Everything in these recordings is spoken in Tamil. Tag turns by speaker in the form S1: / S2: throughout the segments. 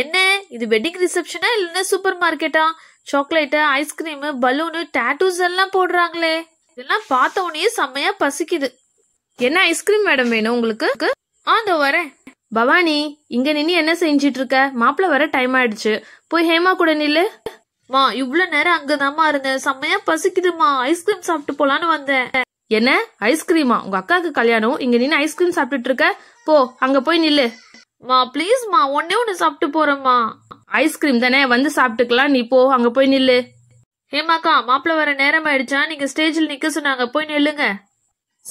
S1: என்ன இது வெட்டிங் ரிசப்ஷனா இல்லைன்னா சூப்பர் மார்க்கெட்டா சாக்லேட்டு ஐஸ்கிரீம் பலூனு டேட்டூஸ் எல்லாம் போடுறாங்களே இதெல்லாம் பார்த்த உடனே செம்மையா பசிக்குது என்ன ஐஸ்கிரீம் மேடம் வேணும் உங்களுக்கு ஆ இதோ வரேன் பவானி இங்க நின்று என்ன செஞ்சிட்டு இருக்க மாப்பிள வர டைம் ஆயிடுச்சு போய் ஹேமா கூட நில்லு மா இவ்வளவு நேரம் அங்கதாம்மா இருந்தேன் செம்மையா பசிக்குதுமா ஐஸ்கிரீம் சாப்பிட்டு போலான்னு வந்தேன் என்ன ஐஸ்கிரீமா உங்க அக்காவுக்கு கல்யாணம் இங்க நின்று ஐஸ்கிரீம் சாப்பிட்டுட்டு இருக்க போ அங்க போய் நில்லு மா ப்ளீஸ்மா ஒன்னே ஒன்று சாப்பிட்டு போறேம்மா ஐஸ்கிரீம் தானே வந்து சாப்பிட்டுக்கலாம் நீ போ அங்க போய் நில்லு ஹேமாக்கா மாப்பிள்ள வர நேரம் ஆயிடுச்சா நீங்க ஸ்டேஜில் நிக்க சொன்னாங்க போய் நில்லுங்க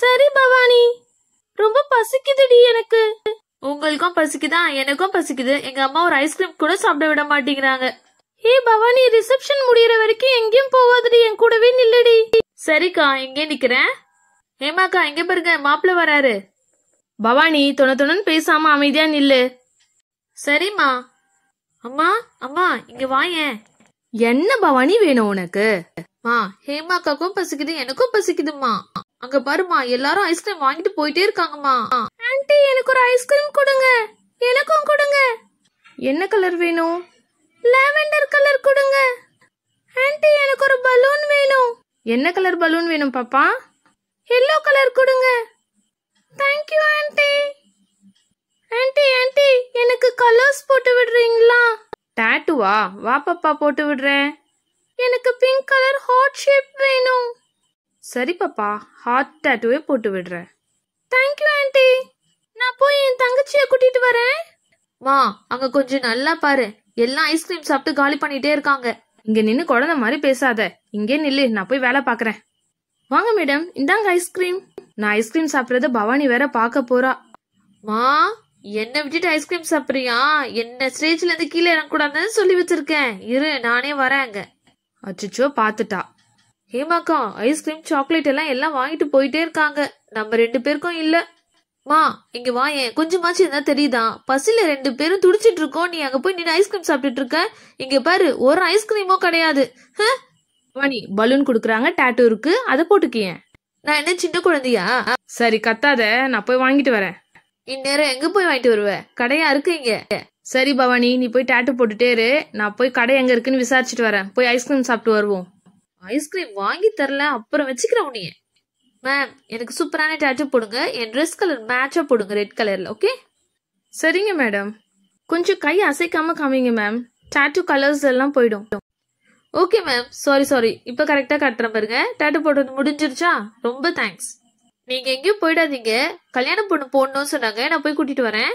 S1: சரி பவானி ரொம்ப பசிக்குதுடி எனக்கு உங்களுக்கும் பசிக்குதா எனக்கும் பசிக்குது எங்க அம்மா ஒரு ஐஸ்கிரீம் கூட சாப்பிட விட மாட்டேங்கிறாங்க ஏ பவானி ரிசப்ஷன் முடியற வரைக்கும் எங்கேயும் போவாதடி என் கூடவே நில்லடி சரிக்கா எங்கே நிக்கிறேன் ஏமாக்கா எங்க பாருங்க மாப்பிள்ள வராரு பவானி துணத்துடன் பேசாம அமைதியா நில்லு சரிம்மா அம்மா அம்மா இங்க வாயேன் என்ன பவானி வேணும் உனக்கு மா ஹேமாக்காக்கும் பசிக்குது எனக்கும் பசிக்குதுமா அங்க பாருமா எல்லாரும் ஐஸ்கிரீம் வாங்கிட்டு போயிட்டே இருக்காங்கம்மா ஆண்டி எனக்கு ஒரு ஐஸ்கிரீம் கொடுங்க எனக்கும் கொடுங்க என்ன கலர் வேணும் லாவெண்டர் கலர் கொடுங்க ஆண்டி எனக்கு ஒரு பலூன் வேணும் என்ன கலர் பலூன் வேணும் பாப்பா எல்லோ கலர் கொடுங்க தேங்க்யூ வா வா பாப்பா போட்டு விடுறேன் எனக்கு பிங்க் கலர் ஹார்ட் ஷேப் வேணும் சரி பாப்பா ஹார்ட் டேட்டூவே போட்டு விடுறேன் தேங்க்யூ ஆண்டி நான் போய் என் தங்கச்சியை கூட்டிட்டு வரேன் வா அங்க கொஞ்சம் நல்லா பாரு எல்லாம் ஐஸ்கிரீம் சாப்பிட்டு காலி பண்ணிட்டே இருக்காங்க இங்க நின்னு குழந்தை மாதிரி பேசாத இங்கே நில்லு நான் போய் வேலை பாக்குறேன் வாங்க மேடம் இந்தாங்க ஐஸ்கிரீம் நான் ஐஸ்கிரீம் சாப்பிட்றத பவானி வேற பார்க்க போறா வா என்னை விட்டுட்டு ஐஸ்கிரீம் சாப்பிட்றியா என்ன ஸ்டேஜ்ல இருந்து கீழே இறங்கக்கூடாதுன்னு சொல்லி வச்சிருக்கேன் இரு நானே வரேங்க அச்சுச்சோ பார்த்துட்டா ஹேமாக்கா ஐஸ்கிரீம் சாக்லேட் எல்லாம் எல்லாம் வாங்கிட்டு போயிட்டே இருக்காங்க நம்ம ரெண்டு பேருக்கும் இல்ல மா இங்க வா ஏன் கொஞ்சமாச்சும் இருந்தா தெரியுதா பசில ரெண்டு பேரும் துடிச்சிட்டு இருக்கோம் நீ அங்க போய் நின்று ஐஸ்கிரீம் சாப்பிட்டுட்டு இருக்க இங்க பாரு ஒரு ஐஸ்கிரீமோ கிடையாது மணி பலூன் குடுக்கறாங்க டேட்டூ இருக்கு அதை போட்டுக்கியேன் நான் என்ன சின்ன குழந்தையா சரி கத்தாத நான் போய் வாங்கிட்டு வரேன் இந்நேரம் எங்க போய் வாங்கிட்டு வருவ கடையா இருக்கு இங்க சரி பவானி நீ போய் டேட்டு போட்டுட்டே நான் போய் கடை எங்க இருக்குன்னு விசாரிச்சுட்டு வரேன் போய் ஐஸ்கிரீம் சாப்பிட்டு வருவோம் ஐஸ்கிரீம் வாங்கி தரல அப்புறம் வச்சுக்கிறேன் உனிய மேம் எனக்கு சூப்பரான டேட்டு போடுங்க என் ட்ரெஸ் கலர் மேட்சா போடுங்க ரெட் கலர்ல ஓகே சரிங்க மேடம் கொஞ்சம் கை அசைக்காம காமிங்க மேம் டேட்டு கலர்ஸ் எல்லாம் போயிடும் ஓகே மேம் சாரி சாரி இப்போ கரெக்டாக கட்டுறேன் பாருங்க டேட்டு போடுறது முடிஞ்சிருச்சா ரொம்ப தேங்க்ஸ் நீங்க எங்கேயும் போயிடாதீங்க கல்யாணம் பொண்ணு போடணும்னு சொன்னாங்க நான் போய் கூட்டிட்டு வரேன்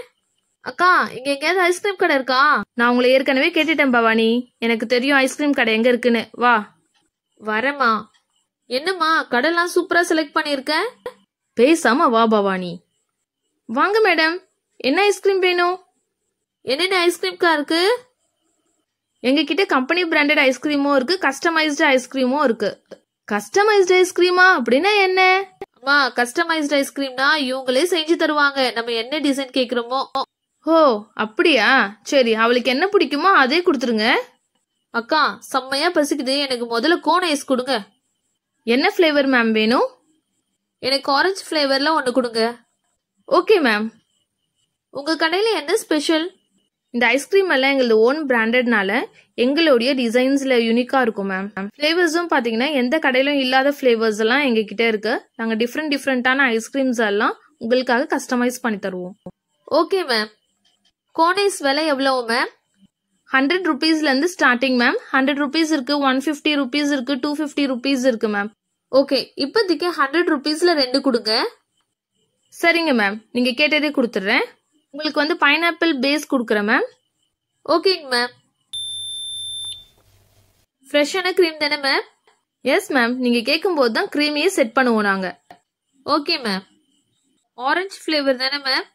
S1: அக்கா இங்க எங்கேயாவது ஐஸ்கிரீம் கடை இருக்கா நான் உங்களை ஏற்கனவே கேட்டுட்டேன் பவானி எனக்கு தெரியும் ஐஸ்கிரீம் கடை எங்க இருக்குன்னு வா வரேம்மா என்னம்மா கடைலாம் சூப்பரா செலக்ட் பண்ணிருக்க பேசாம வா பவானி வாங்க மேடம் என்ன ஐஸ்கிரீம் வேணும் என்னென்ன கா இருக்கு கிட்ட கம்பெனி பிராண்டட் ஐஸ்கிரீமும் இருக்கு கஸ்டமைஸ்டு ஐஸ்கிரீமும் இருக்கு கஸ்டமைஸ்டு ஐஸ்கிரீமா அப்படின்னா என்ன அம்மா கஸ்டமைஸ்ட் ஐஸ்கிரீம்னா இவங்களே செஞ்சு தருவாங்க நம்ம என்ன டிசைன் கேட்குறோமோ ஓ அப்படியா சரி அவளுக்கு என்ன பிடிக்குமோ அதே கொடுத்துருங்க அக்கா செம்மையா பசிக்குது எனக்கு முதல்ல கோன் ஐஸ் கொடுங்க என்ன ஃப்ளேவர் மேம் வேணும் எனக்கு ஆரஞ்சு ஃப்ளேவர்லாம் ஒன்று கொடுங்க ஓகே மேம் உங்கள் கடையில் என்ன ஸ்பெஷல் இந்த ஐஸ்கிரீம் எல்லாம் எங்களது ஓன் பிராண்டட்னால எங்களுடைய டிசைன்ஸ்ல யூனிக்கா இருக்கும் மேம் ஃபிளேவர்ஸும் பாத்தீங்கன்னா எந்த கடையிலும் இல்லாத ஃபிளேவர்ஸ் எல்லாம் எங்க கிட்டே இருக்கு நாங்க டிஃப்ரெண்ட் டிஃப்ரெண்டான ஐஸ்கிரீம்ஸ் எல்லாம் உங்களுக்காக கஸ்டமைஸ் பண்ணி தருவோம் ஓகே மேம் கோனைஸ் விலை எவ்வளவு மேம் ஹண்ட்ரட் இருந்து ஸ்டார்டிங் மேம் ஹண்ட்ரட் ருபீஸ் இருக்கு ஒன் ஃபிஃப்டி ருபீஸ் இருக்கு டூ பிப்டி ருபீஸ் இருக்கு மேம் ஓகே இப்போதைக்கு ஹண்ட்ரட் ருபீஸில் ரெண்டு கொடுங்க சரிங்க மேம் நீங்கள் கேட்டதே கொடுத்துட்றேன் உங்களுக்கு வந்து பைனாப்பிள் பேஸ் கொடுக்குறேன் மேம் ஓகேங்க மேம் ஃப்ரெஷ்ஷான க்ரீம் தானே மேம் எஸ் மேம் நீங்கள் கேட்கும்போது தான் க்ரீமையே செட் பண்ணுவோம் நாங்கள் ஓகே மேம் ஆரஞ்சு ஃப்ளேவர் தானே மேம்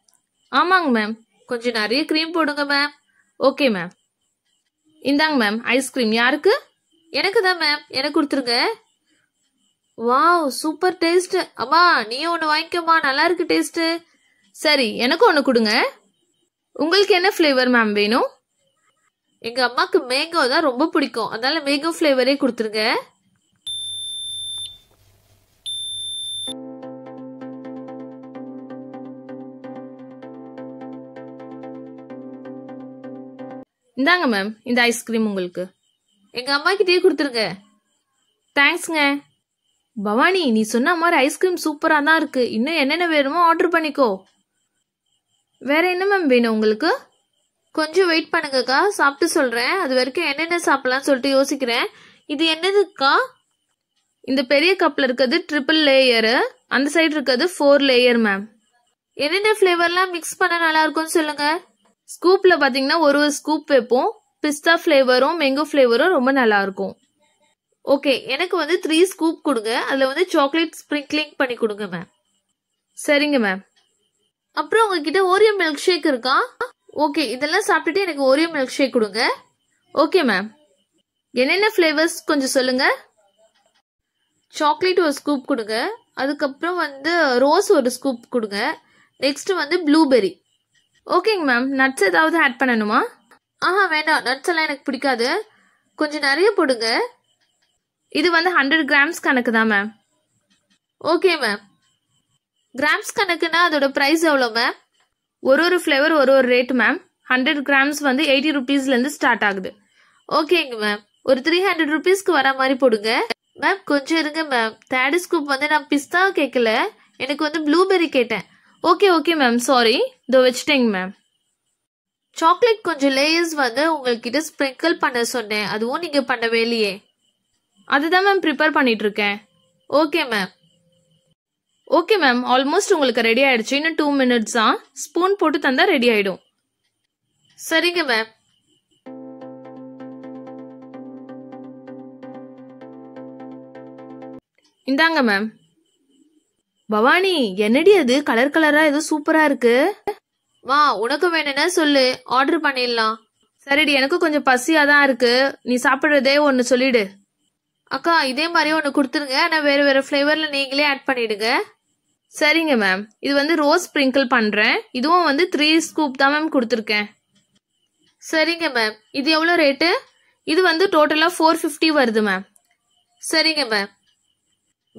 S1: ஆமாங்க மேம் கொஞ்சம் நிறைய க்ரீம் போடுங்க மேம் ஓகே மேம் இந்தாங்க மேம் ஐஸ்கிரீம் யாருக்கு எனக்கு தான் மேம் எனக்கு கொடுத்துருங்க வாவ் சூப்பர் டேஸ்ட் அம்மா நீயும் ஒன்று வாங்கிக்கோமா நல்லா இருக்கு டேஸ்ட்டு சரி எனக்கும் ஒன்று கொடுங்க உங்களுக்கு என்ன ஃப்ளேவர் மேம் வேணும் எங்கள் அம்மாவுக்கு மேங்கோ தான் ரொம்ப பிடிக்கும் அதனால மேங்கோ ஃப்ளேவரே கொடுத்துருங்க இந்தாங்க மேம் இந்த ஐஸ்கிரீம் உங்களுக்கு எங்க அம்மா கிட்டே கொடுத்துருங்க தேங்க்ஸ்ங்க பவானி நீ சொன்ன மாதிரி ஐஸ்கிரீம் சூப்பரா தான் இருக்கு இன்னும் என்னென்ன வேணுமோ ஆர்டர் பண்ணிக்கோ வேறு என்ன மேம் வேணும் உங்களுக்கு கொஞ்சம் வெயிட் பண்ணுங்கக்கா சாப்பிட்டு சொல்கிறேன் அது வரைக்கும் என்னென்ன சாப்பிட்லான்னு சொல்லிட்டு யோசிக்கிறேன் இது என்னதுக்கா இந்த பெரிய கப்பில் இருக்கிறது ட்ரிபிள் லேயரு அந்த சைடு இருக்கிறது ஃபோர் லேயர் மேம் என்னென்ன ஃப்ளேவர்லாம் மிக்ஸ் பண்ண நல்லா இருக்கும்னு சொல்லுங்க ஸ்கூப்பில் பார்த்தீங்கன்னா ஒரு ஒரு ஸ்கூப் வைப்போம் பிஸ்தா ஃப்ளேவரும் மெங்கோ ஃப்ளேவரும் ரொம்ப நல்லா இருக்கும் ஓகே எனக்கு வந்து த்ரீ ஸ்கூப் கொடுங்க அதில் வந்து சாக்லேட் ஸ்ப்ரிங்க்லிங் பண்ணி கொடுங்க மேம் சரிங்க மேம் அப்புறம் உங்ககிட்ட ஓரியோ மில்க் ஷேக் இருக்கா ஓகே இதெல்லாம் சாப்பிட்டுட்டு எனக்கு ஓரியோ மில்க் ஷேக் கொடுங்க ஓகே மேம் என்னென்ன ஃப்ளேவர்ஸ் கொஞ்சம் சொல்லுங்க சாக்லேட் ஒரு ஸ்கூப் கொடுங்க அதுக்கப்புறம் வந்து ரோஸ் ஒரு ஸ்கூப் கொடுங்க நெக்ஸ்ட் வந்து ப்ளூபெரி ஓகேங்க மேம் நட்ஸ் ஏதாவது ஆட் பண்ணணுமா ஆஹா வேண்டாம் நட்ஸ் எல்லாம் எனக்கு பிடிக்காது கொஞ்சம் நிறைய போடுங்க இது வந்து ஹண்ட்ரட் கிராம்ஸ் கணக்கு தான் மேம் ஓகே மேம் கிராம்ஸ் கணக்குன்னா அதோட ப்ரைஸ் எவ்வளோ மேம் ஒரு ஒரு ஃப்ளேவர் ஒரு ஒரு ரேட் மேம் ஹண்ட்ரட் கிராம்ஸ் வந்து எயிட்டி ருபீஸ்லேருந்து ஸ்டார்ட் ஆகுது ஓகேங்க மேம் ஒரு த்ரீ ஹண்ட்ரட் ருபீஸ்க்கு வர மாதிரி போடுங்க மேம் கொஞ்சம் இருங்க மேம் தேர்ட் ஸ்கூப் வந்து நான் பிஸ்தா கேட்கல எனக்கு வந்து ப்ளூபெர்ரி கேட்டேன் ஓகே ஓகே மேம் சாரி இதோ வச்சுட்டேங்க மேம் சாக்லேட் கொஞ்சம் லேயர்ஸ் வந்து உங்கள்கிட்ட ஸ்ப்ரிங்கிள் பண்ண சொன்னேன் அதுவும் நீங்கள் பண்ணவே இல்லையே அதுதான் மேம் ப்ரிப்பேர் பண்ணிட்டு இருக்கேன் okay ma'am okay ma'am almost உங்களுக்கு ரெடி ஆயிடுச்சு இன்னும் டூ மினிட்ஸ் தான் ஸ்பூன் போட்டு தந்தா ரெடி ஆயிடும் சரிங்க மேம் இந்தாங்க மேம் பவானி என்னடி அது கலர் கலரா ஏதோ சூப்பரா இருக்கு வா உனக்கு வேணும்னா சொல்லு ஆர்டர் பண்ணிடலாம் சரிடி எனக்கும் கொஞ்சம் பசியா தான் இருக்கு நீ சாப்பிடுறதே ஒன்னு சொல்லிடு அக்கா இதே மாதிரி ஒன்று கொடுத்துருங்க ஆனால் வேறு வேறு ஃப்ளேவரில் நீங்களே ஆட் பண்ணிவிடுங்க சரிங்க மேம் இது வந்து ரோஸ் ஸ்ப்ரிங்கிள் பண்ணுறேன் இதுவும் வந்து த்ரீ ஸ்கூப் தான் மேம் கொடுத்துருக்கேன் சரிங்க மேம் இது எவ்வளோ ரேட்டு இது வந்து டோட்டலாக ஃபோர் ஃபிஃப்டி வருது மேம் சரிங்க மேம்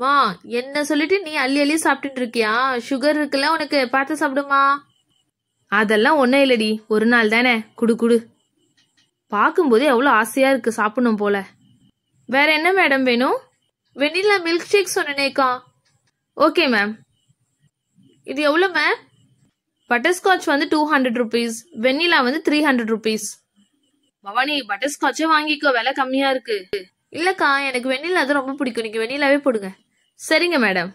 S1: வா என்ன சொல்லிட்டு நீ அள்ளி அள்ளி சாப்பிட்டுட்டு இருக்கியா சுகர் இருக்குல்ல உனக்கு பார்த்து சாப்பிடுமா அதெல்லாம் ஒன்றும் இல்லடி ஒரு நாள் தானே குடு குடு பார்க்கும்போது எவ்வளோ ஆசையாக இருக்குது சாப்பிடணும் போல வேற என்ன மேடம் வேணும் வெண்ணிலா மில்க் ஷேக் சொன்னேக்கா ஓகே மேம் இது எவ்வளோ மேம் பட்டர்ஸ்காட்ச் வந்து டூ ஹண்ட்ரட் ருபீஸ் வெண்ணிலா வந்து த்ரீ ஹண்ட்ரட் ருபீஸ் பவானி பட்டர்ஸ்காட்சே வாங்கிக்கோ விலை கம்மியாக இருக்கு இல்லைக்கா எனக்கு வெண்ணிலா அது ரொம்ப பிடிக்கும் நீங்கள் வெண்ணிலாவே போடுங்க சரிங்க மேடம்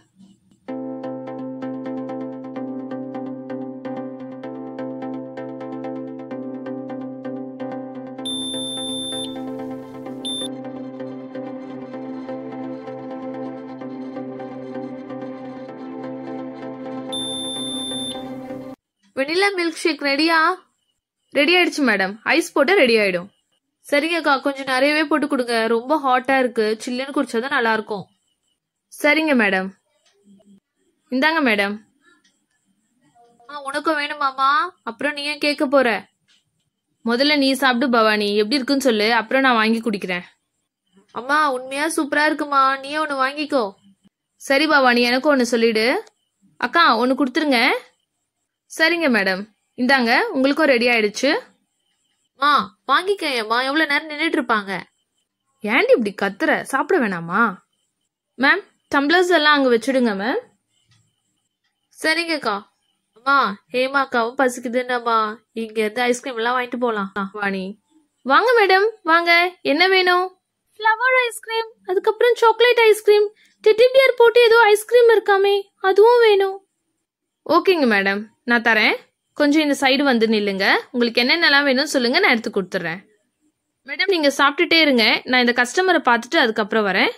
S1: மில்க் ஷேக் ரெடியா ரெடி ஆயிடுச்சு மேடம் ஐஸ் போட்டு ரெடி ஆயிடும் சரிங்கக்கா கொஞ்சம் நிறையவே போட்டு கொடுங்க ரொம்ப ஹாட்டா இருக்கு சில்லுன்னு குடிச்சாதான் நல்லா இருக்கும் சரிங்க மேடம் இந்தாங்க மேடம் ஆ உனக்கும் வேணுமாமா அப்புறம் நீ ஏன் கேட்க போற முதல்ல நீ சாப்பிடு பவானி எப்படி இருக்குன்னு சொல்லு அப்புறம் நான் வாங்கி குடிக்கிறேன் அம்மா உண்மையா சூப்பரா இருக்குமா நீ ஒன்று வாங்கிக்கோ சரி பவானி எனக்கும் ஒன்று சொல்லிடு அக்கா ஒன்று கொடுத்துருங்க சரிங்க மேடம் இந்தாங்க உங்களுக்கும் ரெடி ஆயிடுச்சு மா வாங்கிக்கேம்மா எவ்வளோ நேரம் நின்றுட்டு இருப்பாங்க ஏன்டி இப்படி கத்துற சாப்பிட வேணாமா மேம் டம்ளர்ஸ் எல்லாம் அங்கே வச்சுடுங்க மேம் சரிங்கக்கா அம்மா ஹேமா அக்காவும் பசிக்குதுன்னம்மா இங்க இருந்து ஐஸ்கிரீம் எல்லாம் வாங்கிட்டு போலாம் வாணி வாங்க மேடம் வாங்க என்ன வேணும் ஃப்ளவர் ஐஸ்கிரீம் அதுக்கப்புறம் சாக்லேட் ஐஸ்கிரீம் டெட்டி பியர் போட்டு ஏதோ ஐஸ்கிரீம் இருக்காமே அதுவும் வேணும் ஓகேங்க மேடம் நான் தரேன் கொஞ்சம் இந்த சைடு வந்து நில்லுங்க உங்களுக்கு என்னென்னலாம் வேணும்னு சொல்லுங்கள் நான் எடுத்து கொடுத்துட்றேன் மேடம் நீங்கள் சாப்பிட்டுட்டே இருங்க நான் இந்த கஸ்டமரை பார்த்துட்டு அதுக்கப்புறம் வரேன்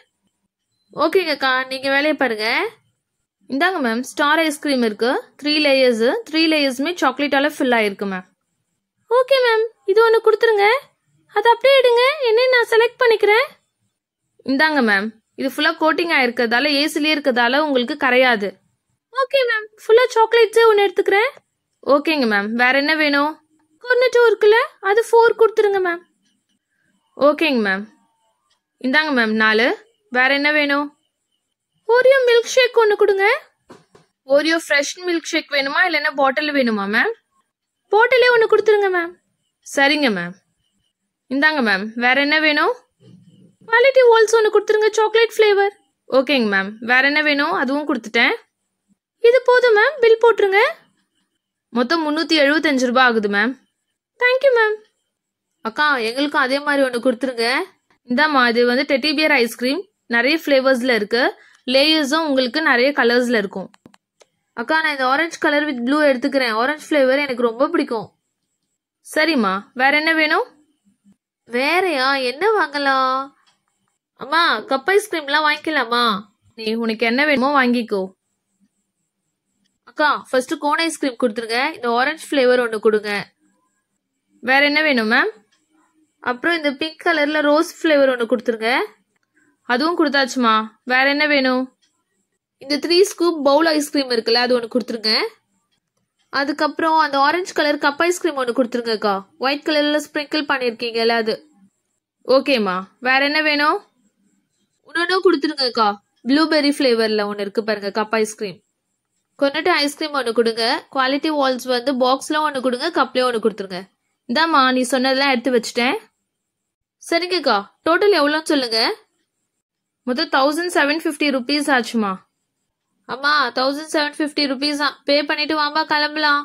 S1: ஓகேங்கக்கா நீங்கள் வேலையை பாருங்கள் இந்தாங்க மேம் ஸ்டார் ஐஸ்கிரீம் இருக்குது த்ரீ லேயர்ஸு த்ரீ லேயர்ஸுமே சாக்லேட்டால் ஃபில் ஆயிருக்கு மேம் ஓகே மேம் இது ஒன்று கொடுத்துருங்க அது அப்படியே எடுங்க என்ன நான் செலக்ட் பண்ணிக்கிறேன் இந்தாங்க மேம் இது ஃபுல்லாக கோட்டிங் ஆகிருக்கிறதால ஏசிலே இருக்கிறதால உங்களுக்கு கரையாது ஓகே மேம் ஃபுல்லாக சாக்லேட்ஸே ஒன்று எடுத்துக்கிறேன் ஓகேங்க மேம் வேற என்ன வேணும் கொர்னட்டோ இருக்குல்ல அது ஃபோர் கொடுத்துருங்க மேம் ஓகேங்க மேம் இந்தாங்க மேம் நாலு வேற என்ன வேணும் ஓரியோ மில்க் ஷேக் ஒன்று கொடுங்க ஓரியோ ஃப்ரெஷ் மில்க் ஷேக் வேணுமா இல்லைன்னா பாட்டில் வேணுமா மேம் பாட்டிலே ஒன்று கொடுத்துருங்க மேம் சரிங்க மேம் இந்தாங்க மேம் வேற என்ன வேணும் குவாலிட்டி வால்ஸ் ஒன்று கொடுத்துருங்க சாக்லேட் ஃப்ளேவர் ஓகேங்க மேம் வேற என்ன வேணும் அதுவும் கொடுத்துட்டேன் இது போதும் மேம் பில் போட்டுருங்க மொத்தம் முந்நூற்றி எழுபத்தஞ்சு ரூபா ஆகுது மேம் தேங்க்யூ மேம் அக்கா எங்களுக்கும் அதே மாதிரி ஒன்று கொடுத்துருங்க இந்தாம்மா இது வந்து டெட்டிபியர் ஐஸ்கிரீம் நிறைய ஃப்ளேவர்ஸில் இருக்குது லேயர்ஸும் உங்களுக்கு நிறைய கலர்ஸில் இருக்கும் அக்கா நான் இந்த ஆரஞ்சு கலர் வித் ப்ளூ எடுத்துக்கிறேன் ஆரஞ்சு ஃப்ளேவர் எனக்கு ரொம்ப பிடிக்கும் சரிம்மா வேற என்ன வேணும் வேறையா என்ன வாங்கலாம் அம்மா கப் ஐஸ்கிரீம்லாம் வாங்கிக்கலாமா நீ உனக்கு என்ன வேணுமோ வாங்கிக்கோ அக்கா ஃபர்ஸ்ட் கோன் ஐஸ்கிரீம் கொடுத்துருங்க இந்த ஆரஞ்சு ஃப்ளேவர் ஒன்று கொடுங்க வேற என்ன வேணும் மேம் அப்புறம் இந்த பிங்க் கலரில் ரோஸ் ஃப்ளேவர் ஒன்று கொடுத்துருங்க அதுவும் கொடுத்தாச்சுமா வேற என்ன வேணும் இந்த த்ரீ ஸ்கூப் பவுல் ஐஸ்கிரீம் இருக்குல்ல அது ஒன்று கொடுத்துருங்க அதுக்கப்புறம் அந்த ஆரஞ்சு கலர் கப் ஐஸ்கிரீம் ஒன்று கொடுத்துருங்கக்கா ஒயிட் கலரில் ஸ்ப்ரிங்கிள் பண்ணியிருக்கீங்கல்ல அது ஓகேம்மா வேற என்ன வேணும் இன்னொன்னும் கொடுத்துருங்கக்கா ப்ளூபெர்ரி ஃப்ளேவரில் ஒன்று இருக்குது பாருங்க கப் ஐஸ்கிரீம் கொண்டாட்டி ஐஸ்கிரீம் ஒன்று கொடுங்க குவாலிட்டி வால்ஸ் வந்து பாக்ஸ்லாம் ஒன்று கொடுங்க கப்லேயும் ஒன்று கொடுத்துருங்க இந்தாம்மா நீ சொன்னதெல்லாம் எடுத்து வச்சுட்டேன் சரிங்கக்கா டோட்டல் எவ்வளோன்னு சொல்லுங்க மொத்தம் தௌசண்ட் செவன் ஃபிஃப்டி ருபீஸ் ஆச்சுமா அம்மா thousand seven fifty rupees pay பண்ணிட்டு வாம்பா கிளம்பலாம்